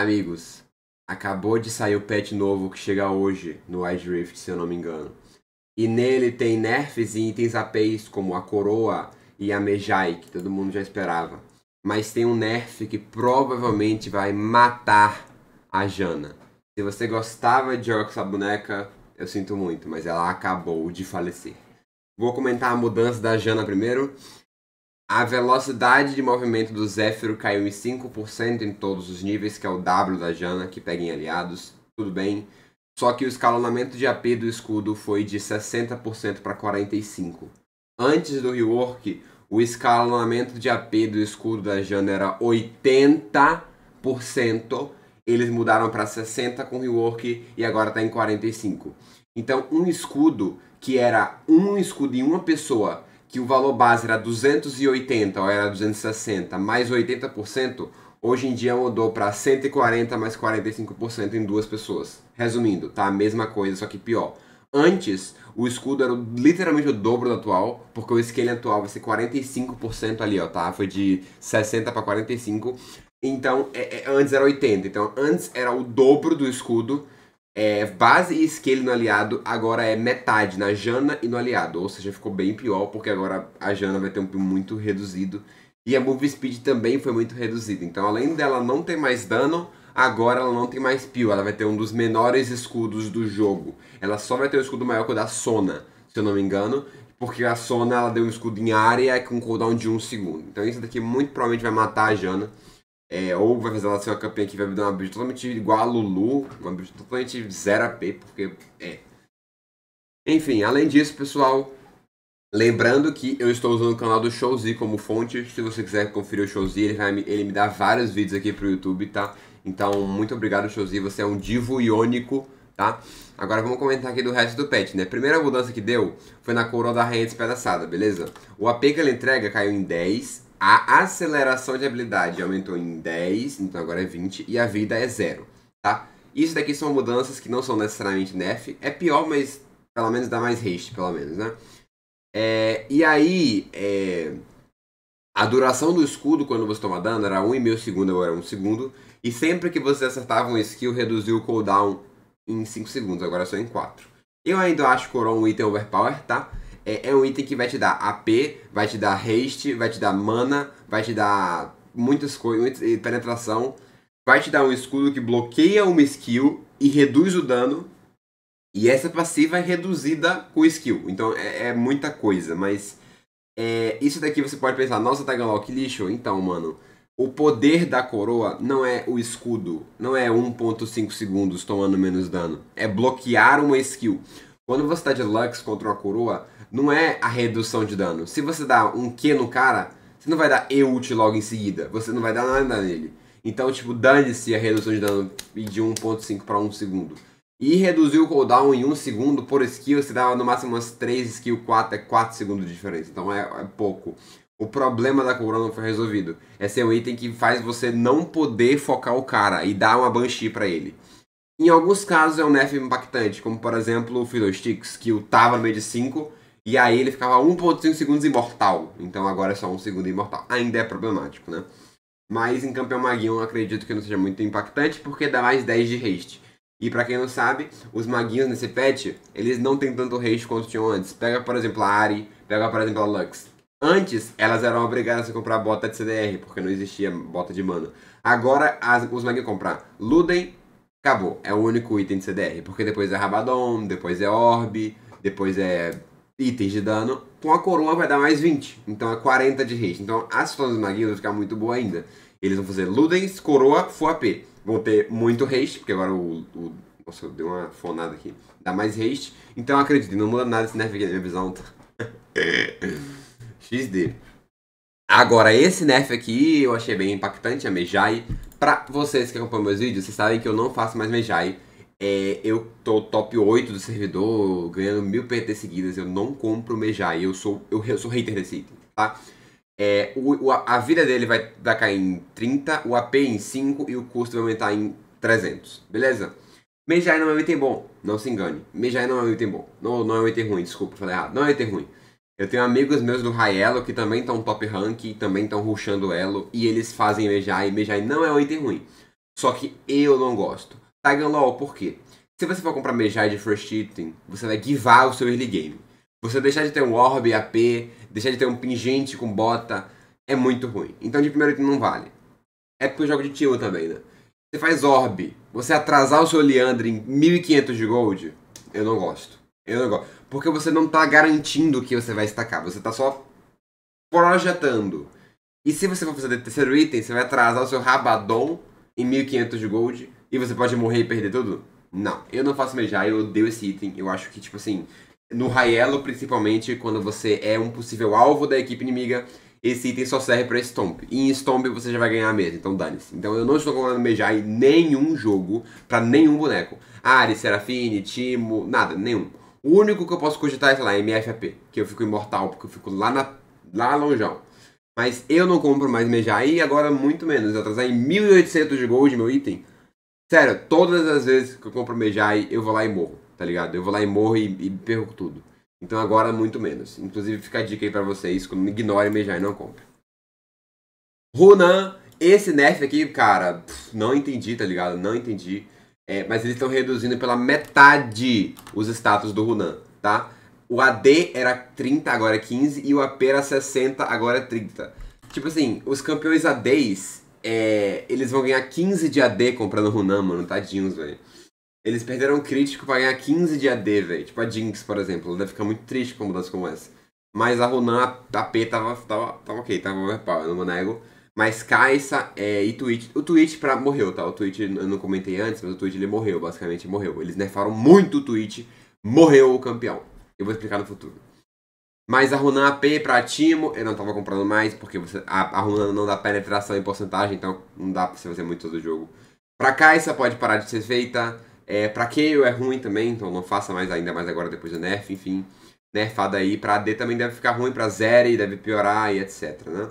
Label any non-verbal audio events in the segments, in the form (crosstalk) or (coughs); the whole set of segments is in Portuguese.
Amigos, acabou de sair o patch novo que chega hoje no Wild Rift, se eu não me engano. E nele tem nerfs e itens APs como a coroa e a Mejai, que todo mundo já esperava. Mas tem um nerf que provavelmente vai matar a Jana. Se você gostava de jogar com essa boneca, eu sinto muito, mas ela acabou de falecer. Vou comentar a mudança da Jana primeiro. A velocidade de movimento do Zéfiro caiu em 5% em todos os níveis, que é o W da Jana, que pega em aliados. Tudo bem. Só que o escalonamento de AP do escudo foi de 60% para 45%. Antes do rework, o escalonamento de AP do escudo da Jana era 80%. Eles mudaram para 60% com rework e agora está em 45%. Então, um escudo que era um escudo em uma pessoa que o valor base era 280 ou era 260 mais 80%, hoje em dia mudou para 140 mais 45% em duas pessoas. Resumindo, tá a mesma coisa, só que pior. Antes, o escudo era literalmente o dobro do atual, porque o scaling atual vai ser 45% ali, ó, tá? Foi de 60 para 45. Então, é, é, antes era 80. Então, antes era o dobro do escudo é, base e esquele no aliado agora é metade na Jana e no aliado. Ou seja, ficou bem pior, porque agora a Jana vai ter um pio muito reduzido. E a move speed também foi muito reduzida. Então, além dela não ter mais dano, agora ela não tem mais pio Ela vai ter um dos menores escudos do jogo. Ela só vai ter o um escudo maior que o da Sona, se eu não me engano. Porque a Sona ela deu um escudo em área com cooldown de 1 um segundo. Então isso daqui muito provavelmente vai matar a Jana. É, ou vai fazer ela ser uma campeã que vai me dar uma build totalmente igual a Lulu, uma build totalmente 0 AP, porque é. Enfim, além disso, pessoal, lembrando que eu estou usando o canal do Showzy como fonte. Se você quiser conferir o Showzy, ele, vai me, ele me dá vários vídeos aqui pro YouTube, tá? Então, muito obrigado, Showzy. Você é um divo iônico, tá? Agora vamos comentar aqui do resto do pet, né? Primeira mudança que deu foi na coroa da rainha despedaçada, beleza? O AP que ela entrega caiu em 10, a aceleração de habilidade aumentou em 10, então agora é 20, e a vida é 0, tá? Isso daqui são mudanças que não são necessariamente nerf. É pior, mas pelo menos dá mais haste, pelo menos, né? É, e aí, é, a duração do escudo quando você toma dano era 1,5 segundo, agora é 1 segundo. E sempre que você acertava um skill, reduziu o cooldown em 5 segundos, agora é só em 4. Eu ainda acho Coron é um item overpower, tá? é, é um item que vai te dar AP, vai te dar haste, vai te dar mana, vai te dar muitas coisas, penetração, vai te dar um escudo que bloqueia uma skill e reduz o dano. E essa passiva é reduzida com skill. Então é, é muita coisa, mas é, isso daqui você pode pensar, nossa, Tagalog, tá que lixo. Então, mano, o poder da coroa não é o escudo, não é 1.5 segundos tomando menos dano. É bloquear uma skill. Quando você tá de Lux contra uma coroa, não é a redução de dano. Se você dá um Q no cara, você não vai dar E ult logo em seguida. Você não vai dar nada nele. Então, tipo, dane-se a redução de dano de 1.5 para 1 segundo. E reduzir o cooldown em 1 segundo por skill, você dava no máximo umas 3 skill, 4 é 4 segundos de diferença. Então é, é pouco. O problema da cobrança não foi resolvido. Esse é um item que faz você não poder focar o cara e dar uma Banshee para ele. Em alguns casos é um nerf impactante, como por exemplo o Fiddlesticks, que o tava no meio de 5, e aí ele ficava 1.5 segundos imortal. Então agora é só 1 segundo imortal. Ainda é problemático, né? Mas em Campeão Maguinho eu acredito que não seja muito impactante, porque dá mais 10 de haste. E para quem não sabe, os maguinhos nesse patch, eles não tem tanto haste quanto tinham antes. Pega, por exemplo, a Ari, pega, por exemplo, a Lux. Antes, elas eram obrigadas a comprar bota de CDR, porque não existia bota de mana. Agora, as, os maguinhos comprar Luden, acabou. É o único item de CDR, porque depois é Rabadon, depois é Orb, depois é itens de dano, com a coroa vai dar mais 20. Então é 40 de haste. Então as situação dos maguinhos vão ficar muito boa ainda. Eles vão fazer Ludens, Coroa, Full AP. Vão ter muito haste, porque agora o, o... Nossa, eu dei uma fonada aqui. Dá mais haste. Então acredito, não muda nada esse nerf aqui na minha visão. Tá? (laughs) XD. Agora, esse nerf aqui eu achei bem impactante, a é Mejai. Pra vocês que acompanham meus vídeos, vocês sabem que eu não faço mais Mejai. É, eu tô top 8 do servidor, ganhando mil PT seguidas, eu não compro Mejai, eu sou, eu, eu sou hater desse item, tá? É, o, o, a vida dele vai, dar cair em 30, o AP em 5 e o custo vai aumentar em 300, beleza? Mejai não é um item bom, não se engane. Mejai não é um item bom, não, não é um item ruim, desculpa, falei errado, não é um item ruim. Eu tenho amigos meus do High Elo que também estão top rank, também estão ruxando Elo, e eles fazem Mejai, Mejai não é um item ruim. Só que eu não gosto. Dragon Law, por quê? Se você for comprar Mejai de First Item, você vai givar o seu early game. Você deixar de ter um Orb AP, deixar de ter um pingente com bota, é muito ruim. Então de primeiro item não vale. É porque eu jogo é de tio também, né? Você faz Orb, você atrasar o seu Leandro em 1500 de gold, eu não gosto. Eu não gosto. Porque você não tá garantindo que você vai estacar, você tá só projetando. E se você for fazer o terceiro item, você vai atrasar o seu Rabadon em 1500 de gold, e você pode morrer e perder tudo? Não, eu não faço mejar, eu odeio esse item. Eu acho que, tipo assim, no Raelo, principalmente, quando você é um possível alvo da equipe inimiga, esse item só serve pra Stomp. E em Stomp você já vai ganhar mesmo, então dane-se. Então eu não estou comprando Mejai em nenhum jogo, pra nenhum boneco. Ari, Serafine, Timo, nada, nenhum. O único que eu posso cogitar é, sei lá, MFAP, que eu fico imortal, porque eu fico lá, na, lá longeão. Mas eu não compro mais Mejai e agora muito menos. Eu atrasar em 1.800 de gold meu item Sério, todas as vezes que eu compro compromejar, eu vou lá e morro, tá ligado? Eu vou lá e morro e, e perco tudo. Então agora muito menos. Inclusive fica a dica aí pra vocês, quando me ignorem e não compre. Runan, esse nerf aqui, cara, pff, não entendi, tá ligado? Não entendi. É, mas eles estão reduzindo pela metade os status do Runan, tá? O AD era 30, agora é 15, e o AP era 60, agora é 30. Tipo assim, os campeões ADs, é, eles vão ganhar 15 de AD comprando Runan, mano. Tadinhos, velho. Eles perderam crítico pra ganhar 15 de AD, velho. Tipo a Jinx, por exemplo. Ela deve ficar muito triste com mudança como essa. Mas a Runan, a P tava, tava, tava ok, tava overpower, não nego. Mas Kaisa é, e Twitch. O Twitch pra, morreu, tá? O Twitch eu não comentei antes, mas o Twitch ele morreu, basicamente morreu. Eles nerfaram muito o Twitch. Morreu o campeão. Eu vou explicar no futuro. Mas a Runan AP pra Timo, eu não tava comprando mais, porque você, a, a Runan não dá penetração em porcentagem, então não dá pra você fazer muito todo o jogo. Pra Caixa pode parar de ser feita. É, pra Kayle é ruim também, então não faça mais ainda mais agora depois do nerf, enfim. Nerfada aí. Pra AD também deve ficar ruim, pra Zeri deve piorar e etc, né?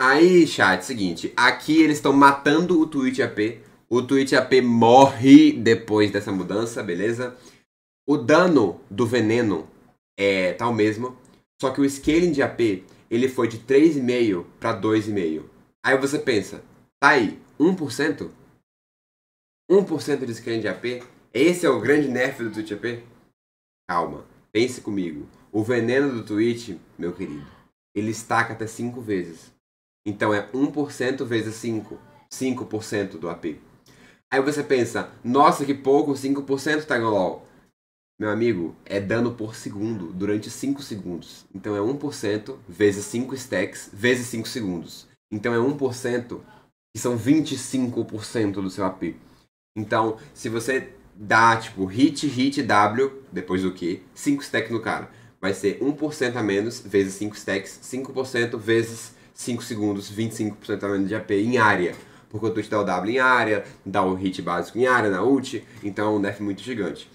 Aí, chat, seguinte. Aqui eles estão matando o Twitch AP. O Twitch AP morre depois dessa mudança, beleza? O dano do veneno é, tá mesmo, só que o scaling de AP ele foi de 3,5 para 2,5. Aí você pensa, tá aí, 1%? 1% de scaling de AP? Esse é o grande nerf do Twitch AP? Calma, pense comigo. O veneno do Twitch, meu querido, ele estaca até 5 vezes. Então é 1% vezes 5. 5% do AP. Aí você pensa, nossa, que pouco, 5% tá no meu amigo, é dano por segundo durante 5 segundos. Então é 1% vezes 5 stacks vezes 5 segundos. Então é 1%, que são 25% do seu AP. Então, se você dá tipo hit, hit, W, depois do que, 5 stacks no cara, vai ser 1% a menos vezes 5 stacks, 5% vezes 5 segundos, 25% a menos de AP em área. Porque o Twitch dá o W em área, dá o hit básico em área, na ult, então é um nerf muito gigante.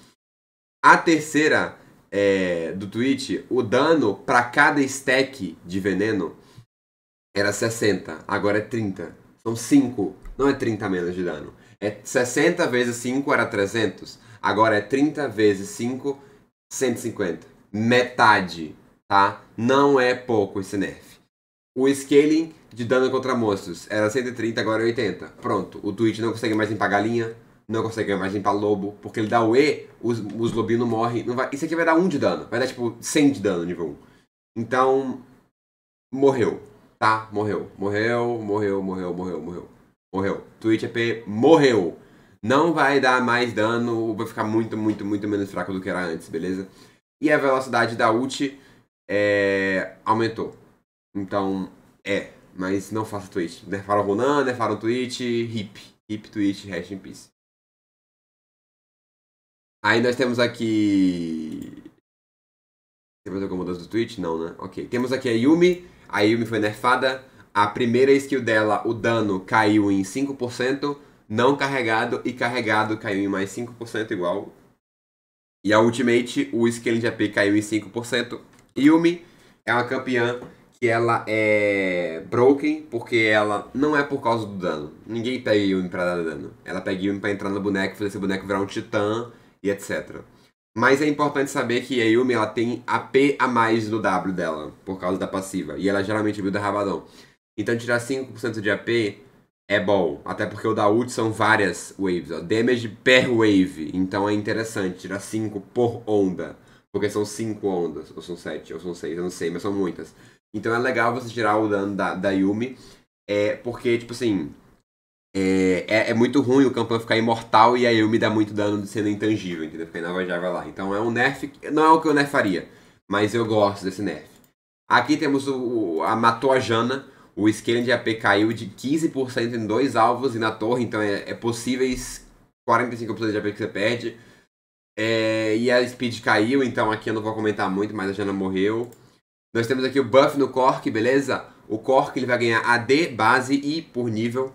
A terceira é, do tweet, o dano para cada stack de veneno era 60, agora é 30. São 5, não é 30 menos de dano. É 60 vezes 5 era 300, agora é 30 vezes 5, 150. Metade, tá? Não é pouco esse nerf. O scaling de dano contra monstros era 130, agora é 80. Pronto, o Twitch não consegue mais limpar galinha, não consegue ganhar mais limpar lobo, porque ele dá o E, os, os lobinos morrem. Não vai, isso aqui vai dar 1 de dano, vai dar tipo 100 de dano nível 1. Então, morreu, tá? Morreu, morreu, morreu, morreu, morreu, morreu. Morreu. Twitch EP morreu. Não vai dar mais dano, vai ficar muito, muito, muito menos fraco do que era antes, beleza? E a velocidade da ult é, aumentou. Então, é. Mas não faça Twitch. Nerfaram o Ronan, nerfaram o Twitch, hip. Hip Twitch, rest in peace. Aí nós temos aqui. Tem mais alguma mudança do Twitch? Não, né? Ok. Temos aqui a Yumi. A Yumi foi nerfada. A primeira skill dela, o dano, caiu em 5%. Não carregado. E carregado caiu em mais 5% igual. E a ultimate, o scaling de AP caiu em 5%. Yumi é uma campeã que ela é broken porque ela não é por causa do dano. Ninguém pega Yumi pra dar dano. Ela pega Yumi pra entrar no boneco, fazer esse boneco virar um titã e etc. Mas é importante saber que a Yumi ela tem AP a mais no W dela, por causa da passiva. E ela é geralmente builda rabadão. Então tirar 5% de AP é bom. Até porque o da ult são várias waves. Ó. Damage per wave. Então é interessante tirar 5 por onda. Porque são 5 ondas. Ou são 7, ou são 6, eu não sei, mas são muitas. Então é legal você tirar o dano da, da Yumi. É, porque, tipo assim, é, é, é, muito ruim o campeão ficar imortal e aí eu me dá muito dano de sendo intangível, entendeu? Porque Nova Java lá. Então é um nerf, não é o que eu nerfaria, mas eu gosto desse nerf. Aqui temos o, a matou a Jana, o scaling de AP caiu de 15% em dois alvos e na torre, então é, é possíveis 45% de AP que você perde. É, e a speed caiu, então aqui eu não vou comentar muito, mas a Jana morreu. Nós temos aqui o buff no Cork, beleza? O Cork ele vai ganhar AD, base e por nível.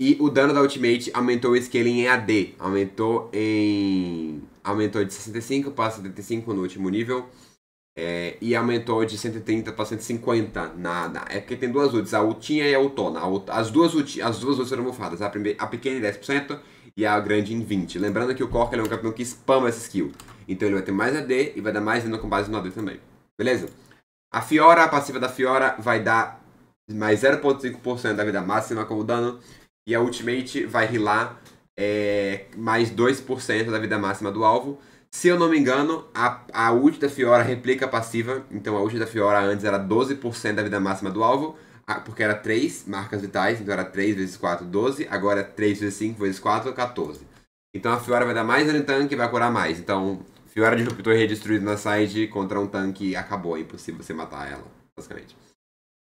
E o dano da Ultimate aumentou o scaling em AD. Aumentou em. Aumentou de 65 para 75 no último nível. É, e aumentou de 130 para 150 na, na. É porque tem duas ults, a ultinha e a ultona. A, as duas ulti, as duas ults foram bufadas. A, primeira, a pequena em 10% e a grande em 20%. Lembrando que o Cork é um campeão que spama essa skill. Então ele vai ter mais AD e vai dar mais dano com base no AD também. Beleza? A Fiora, a passiva da Fiora, vai dar mais 0,5% da vida máxima como dano. E a Ultimate vai rilar é, mais 2% da vida máxima do alvo. Se eu não me engano, a, a ult da Fiora replica a passiva. Então a ult da Fiora antes era 12% da vida máxima do alvo. Porque era 3 marcas vitais, então era 3 vezes 4, 12. Agora é 3 vezes 5 vezes 4, 14. Então a Fiora vai dar mais dano em tanque e vai curar mais. Então, Fiora de Ruptor redestruído na side contra um tanque acabou. É impossível você matar ela, basicamente.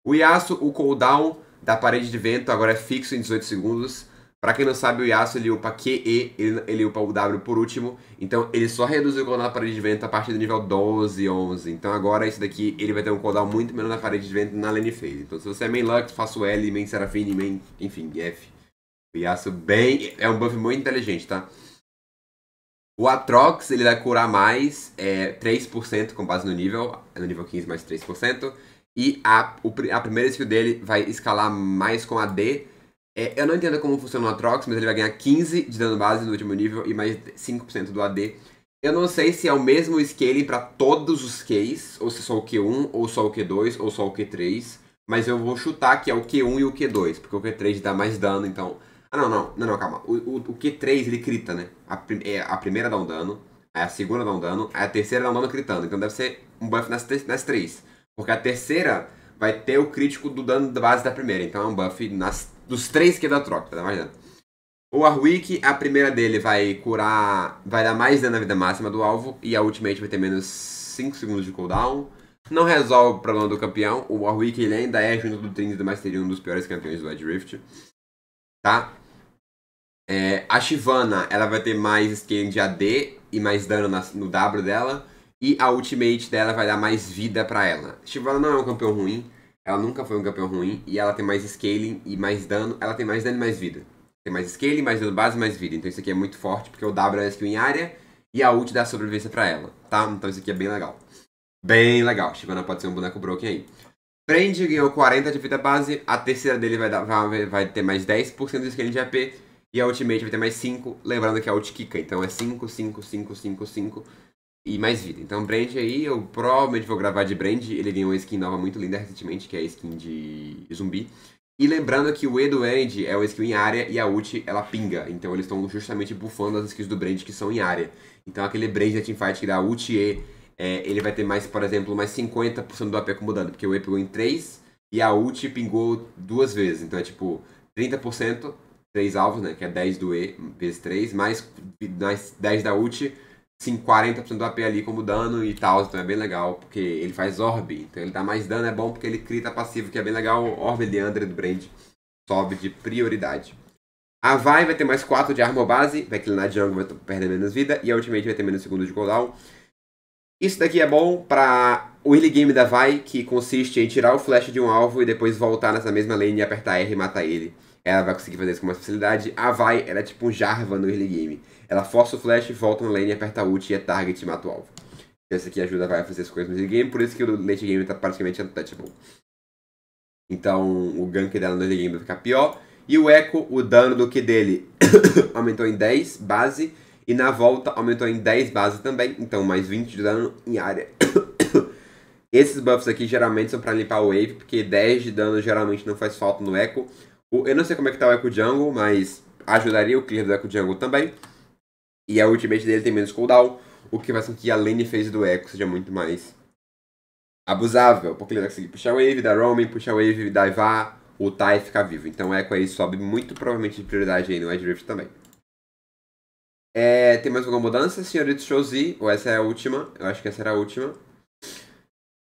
O Yasuo, o cooldown da tá parede de vento, agora é fixo em 18 segundos. Para quem não sabe, o Yasuo ele upa QE, ele, ele upa o W por último, então ele só reduz o cooldown da parede de vento a partir do nível 12, 11. Então agora esse daqui ele vai ter um cooldown muito menor na parede de vento na lane phase. Então se você é main Lux, faça o L, main Serafine, main, enfim, F. O Yasuo bem, é um buff muito inteligente, tá? O Atrox ele vai curar mais é, 3% com base no nível, no nível 15 mais 3%. E a, o, a primeira skill dele vai escalar mais com a D. É, eu não entendo como funciona o Atrox, mas ele vai ganhar 15 de dano base no último nível e mais 5% do AD. Eu não sei se é o mesmo scaling para todos os Qs, ou se é só o Q1, ou só o Q2, ou só o Q3. Mas eu vou chutar que é o Q1 e o Q2, porque o Q3 dá mais dano, então... Ah, não, não, não, não calma. O, o, o Q3, ele crita, né? A, prim é, a primeira dá um dano, a segunda dá um dano, a terceira dá um dano critando. Então deve ser um buff nas, nas três. Porque a terceira vai ter o crítico do dano da base da primeira. Então é um buff nas, dos três que é dá troca, tá imaginando? O Arwick, a primeira dele vai curar. Vai dar mais dano na vida máxima do alvo. E a ultimate vai ter menos 5 segundos de cooldown. Não resolve o problema do campeão. O Warwick ele ainda é, junto do Trinity do Mastery, um dos piores campeões do Ed Rift. Tá? É, a Shivana, ela vai ter mais skin de AD e mais dano na, no W dela. E a ultimate dela vai dar mais vida para ela. Tipo, ela não é um campeão ruim. Ela nunca foi um campeão ruim. E ela tem mais scaling e mais dano. Ela tem mais dano e mais vida. Tem mais scaling, mais dano base e mais vida. Então isso aqui é muito forte, porque o W é skill em área. E a ult dá sobrevivência para ela, tá? Então isso aqui é bem legal. Bem legal. Chivana pode ser um boneco broken aí. prende ganhou 40 de vida base. A terceira dele vai, dar, vai, vai ter mais 10% de scaling de AP. E a ultimate vai ter mais 5. Lembrando que a ult kika Então é 5, 5, 5, 5, 5 e mais vida. Então, brand aí, eu provavelmente vou gravar de brand. Ele ganhou uma skin nova muito linda recentemente, que é a skin de zumbi. E lembrando que o E do Brand é o skill em área e a ult ela pinga. Então eles estão justamente bufando as skills do Brand que são em área. Então aquele Brand da teamfight que dá ult E, é, ele vai ter mais, por exemplo, mais 50% do AP acomodando. Porque o E pegou em 3 e a ult pingou duas vezes. Então é tipo 30%, 3 alvos, né? Que é 10 do E vezes 3, mais, mais 10 da ult sim, 40% do AP ali como dano e tal, então é bem legal, porque ele faz orb, então ele dá mais dano, é bom porque ele crita passivo, que é bem legal, orb de do Brand sobe de prioridade. A Vai vai ter mais 4 de armor base, vai clinar de jungle, vai perder menos vida, e a Ultimate vai ter menos segundo de cooldown. Isso daqui é bom pra o early game da Vai, que consiste em tirar o flash de um alvo e depois voltar nessa mesma lane e apertar R e matar ele. Ela vai conseguir fazer isso com mais facilidade. A Vai, ela é tipo um Jarvan no early game. Ela força o flash, volta no lane, aperta ult e é target e mata o alvo. Essa aqui ajuda a Vai a fazer as coisas no early game, por isso que o late game tá praticamente untouchable. Então o gank dela no early game vai ficar pior. E o eco, o dano do que dele (coughs) aumentou em 10 base. E na volta aumentou em 10 base também. Então mais 20 de dano em área. (coughs) Esses buffs aqui geralmente são para limpar o wave, porque 10 de dano geralmente não faz falta no eco. O, eu não sei como é que tá o Echo Jungle, mas ajudaria o clear do Echo Jungle também. E a ultimate dele tem menos cooldown, o que faz com que a lane phase do Echo seja muito mais abusável, porque ele vai conseguir puxar wave, dar roaming, puxar wave, divar, ultar e ficar vivo. Então o Echo aí sobe muito provavelmente de prioridade aí no Edge Rift também. É, tem mais alguma mudança? Senhorito Showzy, ou essa é a última, eu acho que essa era a última.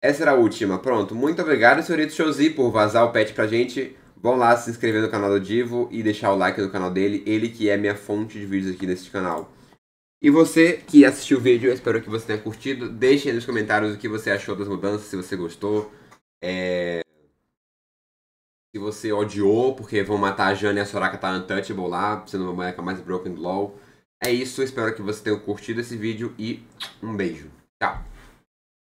Essa era a última, pronto. Muito obrigado, senhorito Showzy, por vazar o pet pra gente. Vão lá se inscrever no canal do Divo e deixar o like no canal dele, ele que é minha fonte de vídeos aqui nesse canal. E você que assistiu o vídeo, eu espero que você tenha curtido. Deixe aí nos comentários o que você achou das mudanças, se você gostou. É... Se você odiou, porque vão matar a Jane e a Soraka tá untouchable lá, sendo uma boneca é mais broken do LoL. É isso, espero que você tenha curtido esse vídeo e um beijo. Tchau.